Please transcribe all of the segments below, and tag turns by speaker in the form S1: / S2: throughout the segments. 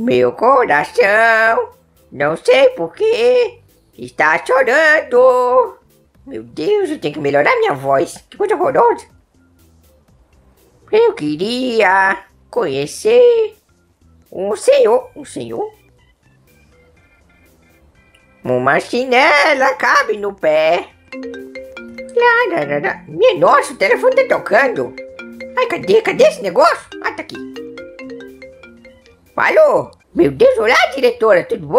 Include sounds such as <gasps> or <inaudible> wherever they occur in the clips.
S1: Meu coração, não sei porquê, está chorando. Meu Deus, eu tenho que melhorar minha voz. Que coisa horrorosa. Eu queria conhecer um senhor. Um senhor? Uma chinela cabe no pé. Minha nossa, o telefone tá tocando. Ai, cadê? Cadê esse negócio? Ah, tá aqui. Alô? Meu Deus, olá, diretora, tudo bom?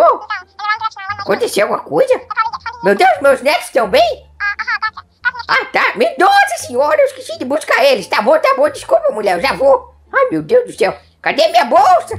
S1: Aconteceu alguma coisa? Meu Deus, meus netos estão bem? Ah, tá. Nossa senhora, eu esqueci de buscar eles. Tá bom, tá bom. Desculpa, mulher, eu já vou. Ai, meu Deus do céu. Cadê minha bolsa?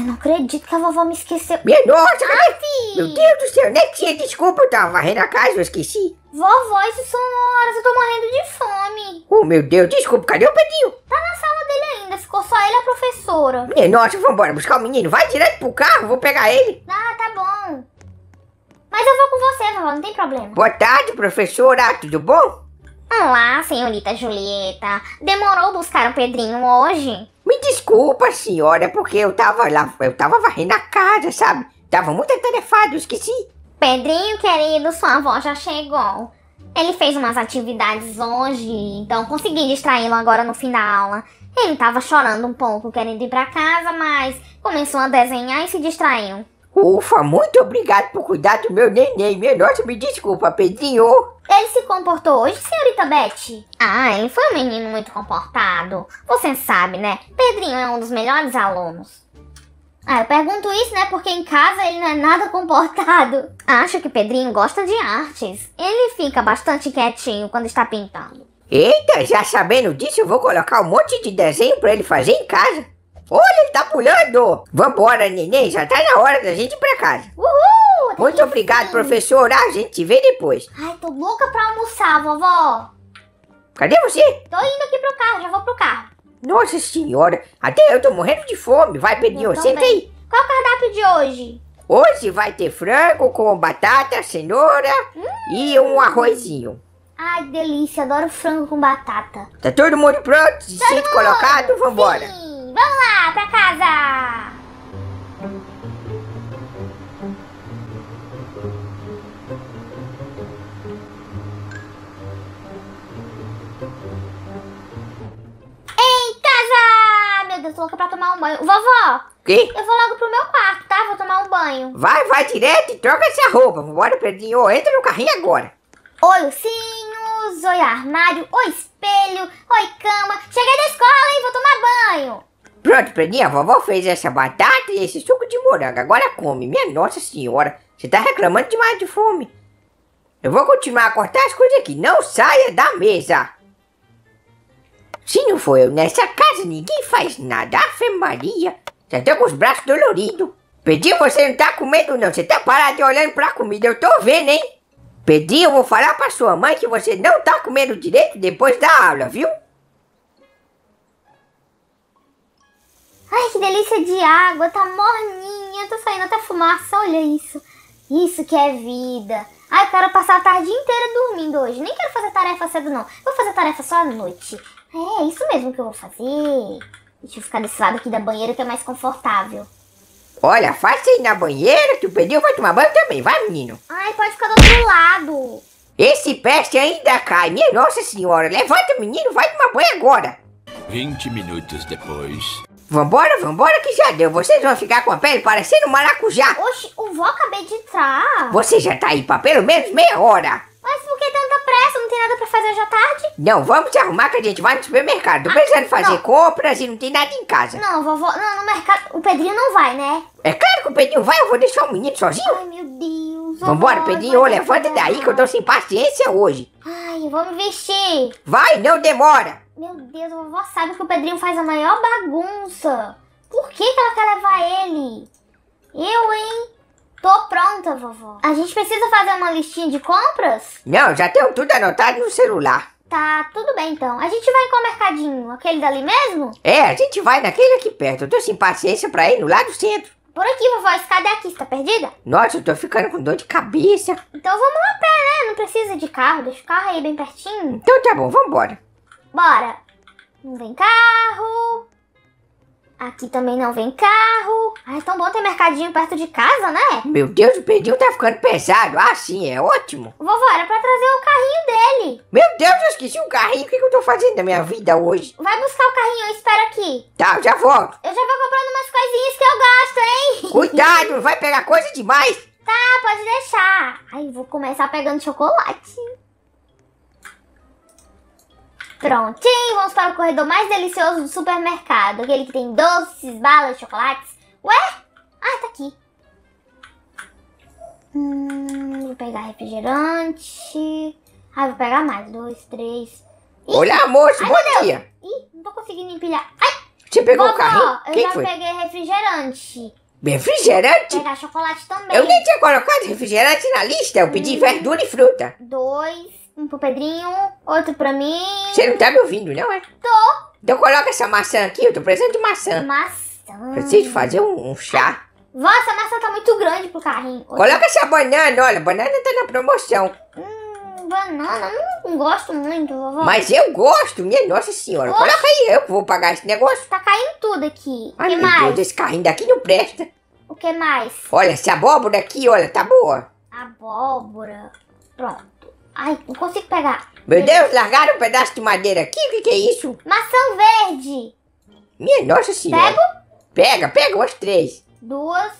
S1: Ai, não acredito que a vovó me esqueceu. Minha nossa! Ai, sim. meu Deus do céu, né, tia? Desculpa, eu tava varrendo a casa, eu esqueci.
S2: Vovó, isso são horas, eu tô morrendo de fome.
S1: Oh, meu Deus, desculpa, cadê o Pedinho?
S2: Tá na sala dele ainda, ficou só ele e a professora. Minha nossa,
S1: vambora buscar o menino. Vai direto pro carro, vou pegar
S2: ele. Ah, tá bom. Mas eu vou com você, vovó, não tem problema.
S1: Boa tarde, professora, tudo bom?
S2: Olá, senhorita Julieta. Demorou buscar o Pedrinho hoje?
S1: Me desculpa, senhora, porque eu tava lá, eu tava varrendo a casa, sabe? Tava muito atarefado, esqueci.
S2: Pedrinho, querido, sua avó já chegou. Ele fez umas atividades hoje, então consegui distraí-lo agora no fim da aula. Ele tava chorando um pouco, querendo ir para casa, mas começou a desenhar e se distraiu.
S1: Ufa, muito obrigado por cuidar do meu neném. Melhor você me desculpa, Pedrinho.
S2: Ele se comportou hoje, senhorita Beth? Ah, ele foi um menino muito comportado. Você sabe, né? Pedrinho é um dos melhores alunos. Ah, eu pergunto isso, né? Porque em casa ele não é nada comportado. <laughs> Acho que Pedrinho gosta de artes. Ele fica bastante quietinho quando está pintando.
S1: Eita, já sabendo disso, eu vou colocar um monte de desenho para ele fazer em casa. Olha, ele tá pulando! Vambora, neném, já tá na hora da gente ir pra casa. Uhul! Muito obrigado, professora. professor. Ah, a gente vê depois. Ai, tô
S2: louca pra almoçar, vovó.
S1: Cadê você? Tô indo aqui pro carro, já vou pro carro. Nossa senhora, até eu tô morrendo de fome. Vai, Pedrinho, senta aí.
S2: Qual o cardápio de hoje?
S1: Hoje vai ter frango com batata, cenoura hum. e um arrozinho.
S2: Ai, delícia, adoro frango com batata.
S1: Tá todo mundo pronto? De todo colocado? Vambora. Sim.
S2: Vamos lá pra casa! Em casa! Meu Deus, tô louca pra tomar um banho. Vovó! Que? Eu vou logo pro meu quarto, tá? Vou tomar um banho. Vai, vai direto
S1: e troca essa roupa. bora Pedrinho. Entra no carrinho agora. Oi,
S2: ursinhos. Oi, armário. Oi, espelho. Oi, cama. Cheguei da escola, hein? Vou tomar banho.
S1: Pronto, Pedrinho, a vovó fez essa batata e esse suco de morango. Agora come. Minha nossa senhora, você tá reclamando demais de fome. Eu vou continuar a cortar as coisas aqui. Não saia da mesa. Se não for eu nessa casa, ninguém faz nada. Afe Maria. Já tô com os braços doloridos. Pedrinho, você não tá comendo não. Você tá parado olhando pra comida. Eu tô vendo, hein? Pedrinho, eu vou falar pra sua mãe que você não tá comendo direito depois da aula, viu?
S2: Ai, que delícia de água, tá morninha, tá saindo até fumaça, olha isso. Isso que é vida. Ai, eu quero passar a tarde inteira dormindo hoje. Nem quero fazer tarefa cedo, não. Vou fazer tarefa só à noite. É, é isso mesmo que eu vou fazer. Deixa eu ficar desse lado aqui da banheira que é mais confortável.
S1: Olha, faça aí na banheira que o pneu vai tomar banho também, vai menino. Ai,
S2: pode ficar do outro
S1: lado. Esse peste ainda cai, minha nossa senhora. Levanta menino, vai tomar banho agora. 20 minutos depois. Vambora, vambora que já deu. Vocês vão ficar com a pele parecendo maracujá.
S2: Oxi, o vó acabei de entrar. Você
S1: já tá aí pra pelo menos meia hora. Mas
S2: por que tanta pressa? Não tem nada pra fazer hoje à tarde?
S1: Não, vamos te arrumar que a gente vai no supermercado. Tô precisando ah, fazer não. compras e não tem nada em casa. Não, vovó, não, no mercado. O Pedrinho não vai, né? É claro que o Pedrinho vai, eu vou deixar o menino sozinho. Ai, meu Deus. Vambora, vovó, Pedrinho, levanta é daí que eu tô sem paciência hoje.
S2: Ai, vamos vestir.
S1: Vai, não demora.
S2: Meu Deus, a vovó sabe que o Pedrinho faz a maior bagunça. Por que, que ela quer levar ele? Eu, hein? Tô pronta, vovó. A gente precisa fazer uma listinha de compras?
S1: Não, já tenho tudo anotado no celular.
S2: Tá, tudo bem então. A gente vai com o mercadinho? Aquele dali mesmo?
S1: É, a gente vai naquele aqui perto. Eu tô sem paciência pra ir no lado do centro.
S2: Por aqui, vovó. A escada é aqui. Está perdida?
S1: Nossa, eu tô ficando com dor de cabeça.
S2: Então vamos a pé, né? Não precisa de carro. Deixa o carro aí bem pertinho. Então tá
S1: bom, vambora.
S2: Bora! Não vem carro. Aqui também não vem carro. Ah, é tão bom ter mercadinho perto de casa, né? Meu
S1: Deus, o pneu tá ficando pesado. Ah, sim, é ótimo.
S2: Vovó, era pra trazer o carrinho dele.
S1: Meu Deus, eu esqueci o carrinho. O que, que eu tô fazendo da minha vida hoje?
S2: Vai buscar o carrinho, eu espero aqui. Tá, eu já volto. Eu já vou comprando umas coisinhas que eu gosto, hein? Cuidado, vai pegar coisa demais. Tá, pode deixar. Aí vou começar pegando chocolate. Prontinho, vamos para o corredor mais delicioso do supermercado. Aquele que tem doces, balas, chocolates. Ué? Ah, tá aqui. Hum, vou pegar refrigerante. Ah, vou pegar mais. Dois, três.
S1: Ih, Olha, moço, ai, bom dia. Ih,
S2: não tô conseguindo empilhar. Ai!
S1: Você pegou Vovó, o carrinho? eu Quem já foi?
S2: peguei refrigerante.
S1: Refrigerante?
S2: Vou pegar chocolate também. Eu nem tinha
S1: colocado refrigerante na lista. Eu pedi hum, verdura e fruta.
S2: Dois. Um pro Pedrinho, outro pra mim.
S1: Você não tá me ouvindo, não
S2: é? Tô.
S1: Então coloca essa maçã aqui, eu tô precisando
S2: de maçã. Maçã. Preciso fazer
S1: um, um chá.
S2: Vó, essa maçã tá muito grande pro carrinho. Outra. Coloca
S1: essa banana, olha, banana tá na promoção.
S2: Hum, banana, eu não gosto muito, vovó. Mas
S1: eu gosto, minha nossa senhora. Oxe. Coloca aí, eu vou pagar esse negócio. Tá
S2: caindo tudo aqui. Ai, que meu mais? Deus,
S1: esse carrinho daqui não presta.
S2: O que mais?
S1: Olha, essa abóbora aqui, olha, tá boa.
S2: Abóbora. Pronto. Ai, não
S1: consigo pegar. Meu Deus, largaram um pedaço de madeira aqui? O que, que, é isso? Maçã verde. Minha nossa senhora. Pego? Pega, pega umas três. Duas,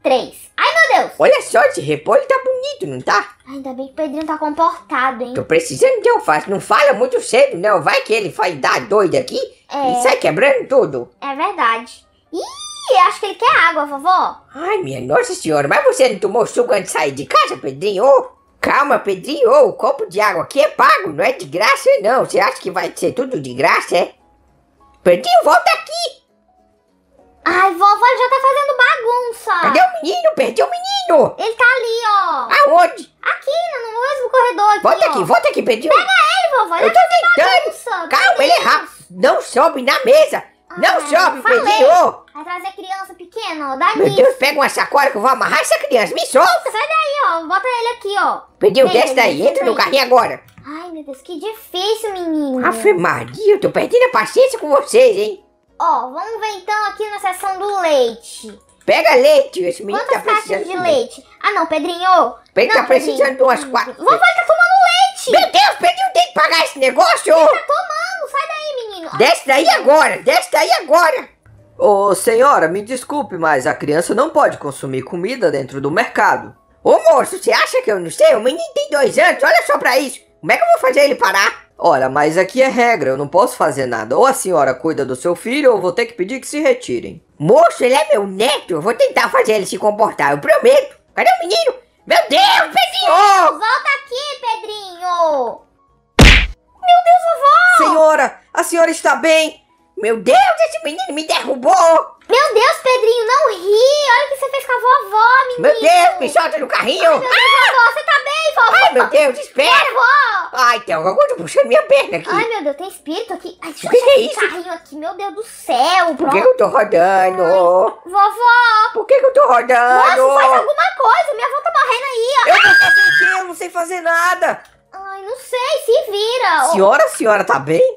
S1: três. Ai, meu Deus. Olha só, esse repolho tá bonito, não tá?
S2: Ainda bem que o Pedrinho tá comportado, hein? Tô
S1: precisando de alface. Não fala muito cedo, não. Vai que ele vai dar doido aqui é... e sai quebrando tudo.
S2: É verdade. Ih, acho que ele quer água, vovó. Ai, minha nossa
S1: senhora. Mas você não tomou suco antes de sair de casa, Pedrinho? Calma, Pedrinho, o copo de água aqui é pago, não é de graça não. Você acha que vai ser tudo de graça, é? Pedrinho, volta aqui!
S2: Ai, vovó já tá fazendo bagunça!
S1: Cadê o menino? Perdi o menino!
S2: Ele tá ali, ó! Aonde? Aqui, no mesmo corredor aqui, Volta ó. aqui, volta aqui, Pedrinho! Pega ele, vovó! Eu tô tá tentando! Bagunça, Calma, ele é rápido!
S1: Não sobe na mesa! Não shopping, Pedrinho!
S2: Vai trazer criança pequena, ó, dá Meu Deus,
S1: pega uma sacola que eu vou amarrar essa criança, me solta! Sai
S2: daí, ó, bota ele aqui, ó. Pedrinho, desce daí, entra no carrinho agora. Ai, meu Deus, que difícil, menino. Afe
S1: Maria, eu tô perdendo a paciência com vocês, hein?
S2: Ó, vamos ver então aqui na sessão do leite.
S1: Pega leite, esse menino Quantas tá precisando. de leite?
S2: Ah, não, Pedrinho. Pedro tá precisando de umas quatro.
S1: Vovó tá tomando leite. Meu Deus, Pedrinho tem que pagar esse negócio. Ele tá
S2: tomando. Desce daí agora!
S1: Desce daí agora! Ô senhora, me desculpe, mas a criança não pode consumir comida dentro do mercado. Ô moço, você acha que eu não sei? O menino tem dois anos, olha só pra isso! Como é que eu vou fazer ele parar? Olha, mas aqui é regra, eu não posso fazer nada. Ou a senhora cuida do seu filho, ou vou ter que pedir que se retirem. Moço, ele é meu neto, eu vou tentar fazer ele se comportar, eu prometo. Cadê o menino? Meu Deus, Pezinho! Oh! senhora está bem? Meu Deus,
S2: esse menino me derrubou! Meu Deus, Pedrinho, não ri! Olha o que você fez com a vovó, menino! Meu Deus, me solta no carrinho! Ai, meu Deus, ah! vovó, você tá bem, vovó? Ai, meu Deus, espera!
S1: Ai, tem alguma coisa puxando minha perna aqui! Ai,
S2: meu Deus, tem espírito aqui! Ai, deixa que eu que é isso? carrinho aqui, meu Deus do céu! Por que eu tô rodando?
S1: Ai,
S2: vovó!
S1: Por que eu tô rodando? Nossa, faz
S2: alguma coisa! Minha avó tá morrendo aí, ó! Eu não tô eu não sei fazer nada! Ai, não sei, se vira! Senhora, a
S1: senhora tá bem?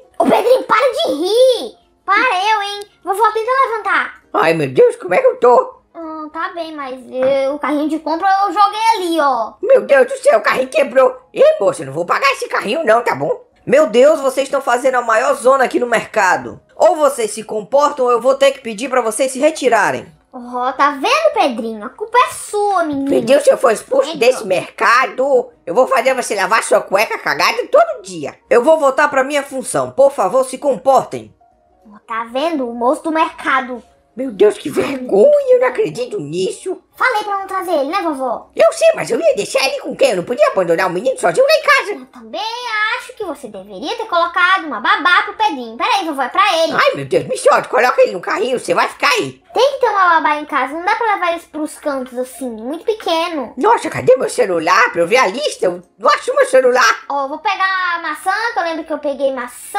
S2: ri! Para eu, hein? Vovó, tenta levantar.
S1: Ai, meu Deus, como é que eu tô?
S2: Hum, tá bem, mas eu, eh, o carrinho de compra eu joguei ali, ó.
S1: Meu Deus do céu, o carrinho quebrou. Ih, moça, não vou pagar esse carrinho não, tá bom? Meu Deus, vocês estão fazendo a maior zona aqui no mercado. Ou vocês se comportam ou eu vou ter que pedir para vocês se retirarem.
S2: Ó, oh, tá vendo, Pedrinho? A culpa é sua, menino. Pediu se eu
S1: for expulso Pedro. desse mercado, eu vou fazer você lavar sua cueca cagada todo dia. Eu vou voltar pra minha função. Por favor, se comportem.
S2: Oh, tá vendo? O moço do mercado meu Deus, que vergonha, eu não acredito nisso. Falei pra não trazer ele, né, vovó?
S1: Eu sei, mas eu ia deixar ele com quem? Eu não podia abandonar o menino sozinho lá
S2: em casa. Eu também acho que você deveria ter colocado uma babá pro Pedrinho. Peraí, vovó, é pra ele. Ai, meu Deus, me
S1: solta, coloca ele no carrinho, você vai ficar aí.
S2: Tem que ter uma babá em casa, não dá pra levar eles pros cantos assim,
S1: muito pequeno. Nossa, cadê meu celular pra eu ver a lista? Eu não acho meu celular.
S2: Ó, oh, vou pegar maçã, que eu lembro que eu peguei maçã,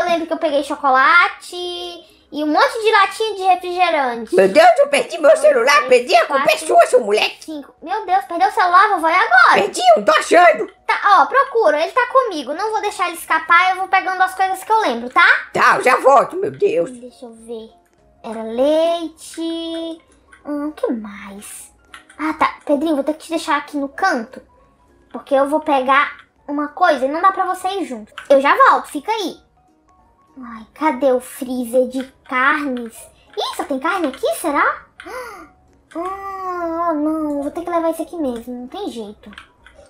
S2: eu lembro que eu peguei chocolate e um monte de latinha de refrigerante. Meu
S1: Deus, eu perdi meu celular, três, perdi a culpa sua, seu moleque.
S2: Cinco. Meu Deus, perdeu o celular, vovó, e agora? Perdi, eu tô achando. Tá, ó, procura, ele tá comigo, não vou deixar ele escapar, eu vou pegando as coisas que eu lembro, tá? Tá, eu já
S1: volto, meu Deus.
S2: Deixa eu ver, era leite, hum, que mais? Ah, tá, Pedrinho, vou ter que te deixar aqui no canto, porque eu vou pegar uma coisa e não dá pra você ir junto. Eu já volto, fica aí. Ai, cadê o freezer de carnes? Ih, só tem carne aqui, será? <gasps> Ah, não, vou ter que levar isso aqui mesmo, não tem jeito.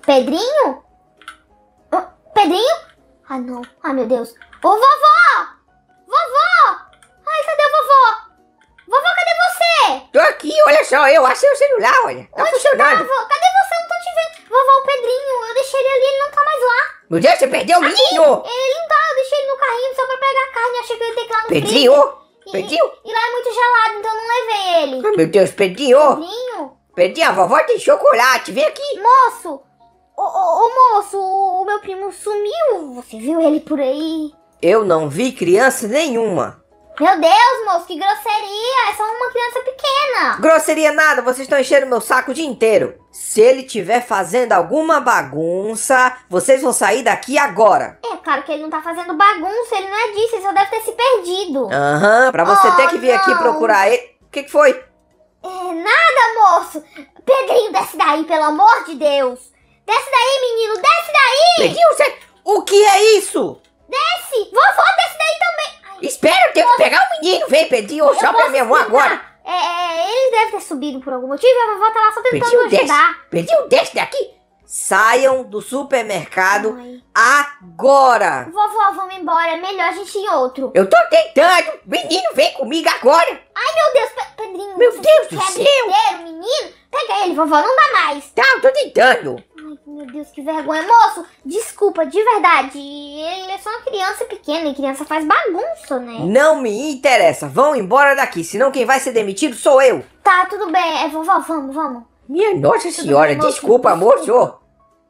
S2: Pedrinho? Ah, Pedrinho? Ah, não. Ah, meu Deus. Ô, vovó! Vovó! Ai, cadê o vovó? Vovó, cadê você?
S1: Tô aqui, olha só, eu achei o celular, olha. Tá Onde funcionando. Tá, Cadê
S2: você? Eu não tô te vendo. Vovó, o Pedrinho, eu deixei ele ali, ele não tá mais lá.
S1: Meu Deus, você perdeu o menino! Ele não
S2: tá, eu deixei ele no carrinho só pra pegar carne, achei que ele ia ter que ir lá no Pedrinho? Pedrinho? E, e, lá é muito gelado, então eu não levei ele. Ah, meu Deus, Pedrinho! Pedrinho?
S1: Pedrinho, a vovó tem chocolate, vem
S2: aqui! Moço! Ô, ô, ô moço, o meu primo sumiu, você viu ele por aí?
S1: Eu não vi criança nenhuma.
S2: Meu Deus, moço, que grosseria! É só uma criança pequena!
S1: Grosseria nada, vocês estão enchendo meu saco o dia inteiro! Se ele tiver fazendo alguma bagunça, vocês vão sair daqui agora!
S2: É claro que ele não tá fazendo bagunça, ele não é disso, ele só deve ter se perdido! Aham, uhum, pra você oh, ter que vir oh, não. aqui procurar ele. O que, que foi? É, nada, moço! Pedrinho, desce daí, pelo amor de Deus! Desce daí, menino, desce daí! Pedrinho, você...
S1: O que é isso?
S2: Desce! Vovó, desce daí também!
S1: Espera, eu tenho que pegar o menino, vem, Pedrinho, só pra minha avó agora.
S2: É, é, é, ele deve ter subido por algum motivo e a vovó tá lá só tentando me ajudar. Desce. Pedrinho,
S1: desce daqui. Saiam do supermercado Ai. agora!
S2: Vovó, vamos embora. É melhor a gente ir em outro. Eu tô
S1: tentando! Menino, vem
S2: comigo agora! Ai, meu Deus, Pe Pedrinho! Meu Deus do céu! Inteiro, menino, pega ele, vovó, não dá mais! Tá, eu tô tentando! Deus, que vergonha. Moço, desculpa, de verdade. Ele é só uma criança pequena e criança faz bagunça, né? Não me
S1: interessa. Vão embora daqui, senão quem vai ser demitido sou eu.
S2: Tá, tudo bem. É, vovó, vamos, vamos. Minha nossa senhora, bem, desculpa, moço.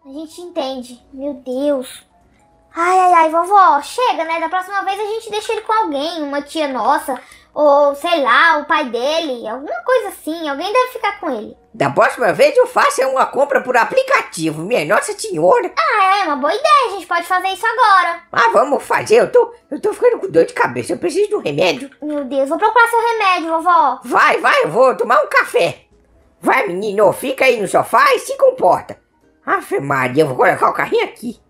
S2: A gente entende. Meu Deus. Ai, ai, ai, vovó, chega, né? Da próxima vez a gente deixa ele com alguém, uma tia nossa, ou sei lá, o pai dele, alguma coisa assim. Alguém deve ficar com ele.
S1: Da próxima vez eu faço é uma compra por aplicativo, minha nossa senhora.
S2: Ah, é uma boa ideia, a gente pode fazer isso agora.
S1: Ah, vamos fazer, eu tô, eu tô ficando com dor de cabeça, eu preciso de um remédio.
S2: Meu Deus, vou procurar seu remédio, vovó. Vai, vai,
S1: eu vou tomar um café. Vai, menino, fica aí no sofá e se comporta. Afe Maria, eu vou colocar o carrinho aqui.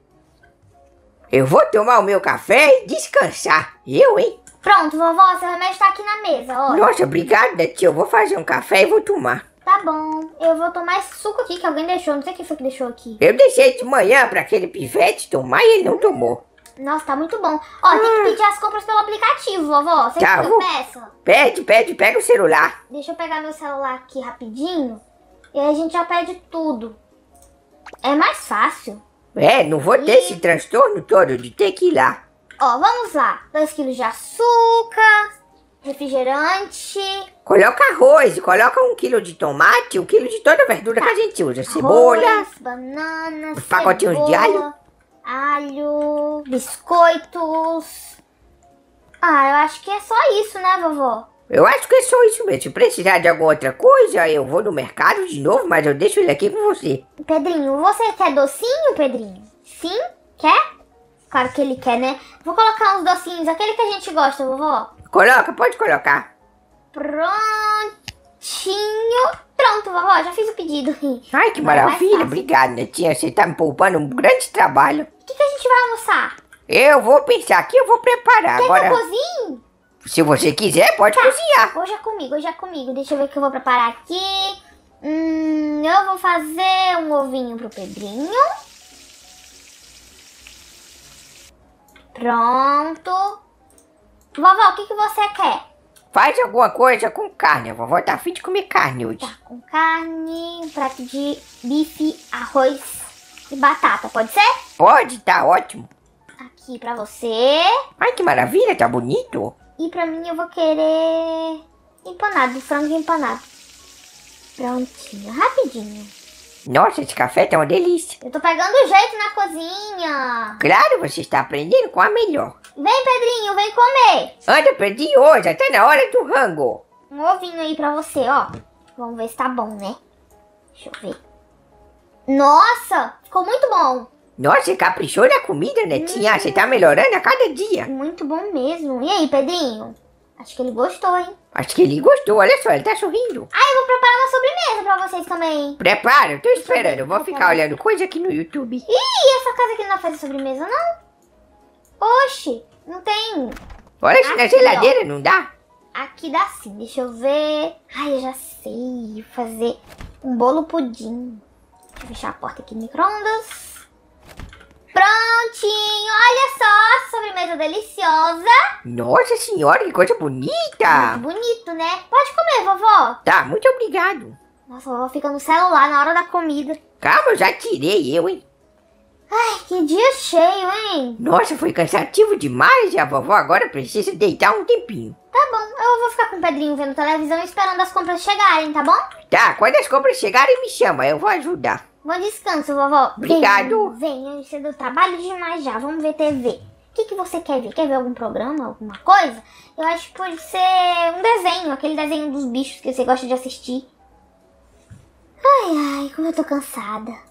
S1: Eu vou tomar o meu café e descansar. Eu, hein?
S2: Pronto, vovó, seu remédio tá aqui na mesa, Nossa,
S1: obrigada, tio. Eu vou fazer um café e vou tomar.
S2: Tá bom, eu vou tomar esse suco aqui que alguém deixou, não sei quem foi que deixou aqui. Eu deixei
S1: de manhã pra aquele pivete tomar e ele não tomou.
S2: Nossa, tá muito bom. Ó, hum. tem que ah. pedir as compras pelo aplicativo, vovó. Você tá, que peça?
S1: Pede, pede, pega o celular.
S2: Deixa eu pegar meu celular aqui rapidinho. E aí a gente já pede tudo. É mais fácil.
S1: É, não vou e... ter esse transtorno todo de ter que ir lá.
S2: Ó, vamos lá. 2 quilos de açúcar, refrigerante.
S1: Coloca arroz, coloca um quilo de tomate, um quilo de toda a verdura que a gente usa. Cebola,
S2: bananas banana, um de alho. Alho, biscoitos. Ah, eu acho que é só isso, né, vovó?
S1: Eu acho que é só isso mesmo. Se precisar de alguma outra coisa, eu vou no mercado de novo, mas eu deixo ele aqui com você.
S2: Pedrinho, você quer docinho, Pedrinho? Sim? Quer? Claro que ele quer, né? Vou colocar uns docinhos, aquele que a gente gosta, vovó.
S1: Coloca, pode colocar.
S2: Prontinho. Pronto, vovó, já fiz o
S1: pedido. Ai, que Agora maravilha. obrigada, netinha. Você tá me poupando um grande trabalho.
S2: O que, que, a gente vai almoçar?
S1: Eu vou pensar aqui, eu vou preparar. Quer Agora... que eu
S2: cozinhe?
S1: Se você quiser, pode tá.
S2: cozinhar. Hoje é comigo, hoje é comigo. Deixa eu ver o que eu vou preparar aqui. Hum, eu vou fazer um ovinho pro Pedrinho. Pronto. Vovó, o que, que você quer?
S1: Faz alguma coisa com carne. A vovó tá afim de comer carne hoje. Tá com carne, um prato de bife, arroz e batata. Pode ser? Pode, tá ótimo.
S2: Aqui pra você.
S1: Ai, que maravilha, tá bonito.
S2: E pra mim eu vou querer empanado, frango empanado. Prontinho, rapidinho.
S1: Nossa, esse café tá uma delícia.
S2: Eu tô pegando jeito na cozinha. Claro,
S1: você está aprendendo com a melhor.
S2: Vem, Pedrinho, vem comer.
S1: Anda, Pedrinho, hoje, até na hora do rango.
S2: Um ovinho aí pra você, ó. Vamos ver se tá bom, né? Deixa eu ver. Nossa, ficou muito bom.
S1: Nossa, caprichou na comida, netinha. Né, hum. Você tá melhorando a cada dia.
S2: Muito bom mesmo. E aí, Pedrinho? Acho que ele gostou, hein?
S1: Acho que ele gostou. Olha só, ele tá sorrindo.
S2: Ah, eu vou preparar uma sobremesa pra vocês também. Prepara, eu tô esperando. Eu vou ficar olhando
S1: coisa aqui no YouTube.
S2: Ih, essa casa aqui não faz sobremesa, não? Oxi, não tem. Olha aqui, na geladeira, ó. não dá? Aqui dá sim, deixa eu ver. Ai, eu já sei fazer um bolo pudim.
S1: Deixa eu fechar a porta aqui no
S2: micro-ondas. Prontinho, olha só, sobremesa deliciosa.
S1: Nossa senhora, que coisa bonita. Muito
S2: bonito, né? Pode comer, vovó. Tá, muito obrigado. Nossa, a vovó fica no celular na hora da comida.
S1: Calma, eu já tirei eu, hein?
S2: Ai, que dia cheio, hein? Nossa,
S1: foi cansativo demais e a vovó agora precisa deitar um tempinho. Tá
S2: bom, eu vou ficar com o Pedrinho vendo televisão esperando as compras chegarem, tá bom?
S1: Tá, quando as compras chegarem me chama, eu vou ajudar.
S2: Bom descanso, vovó. Obrigado. Venha, você deu trabalho demais já, vamos ver TV. O que, que você quer ver? Quer ver algum programa, alguma coisa? Eu acho que pode ser um desenho, aquele desenho dos bichos que você gosta de assistir. Ai, ai, como eu tô cansada.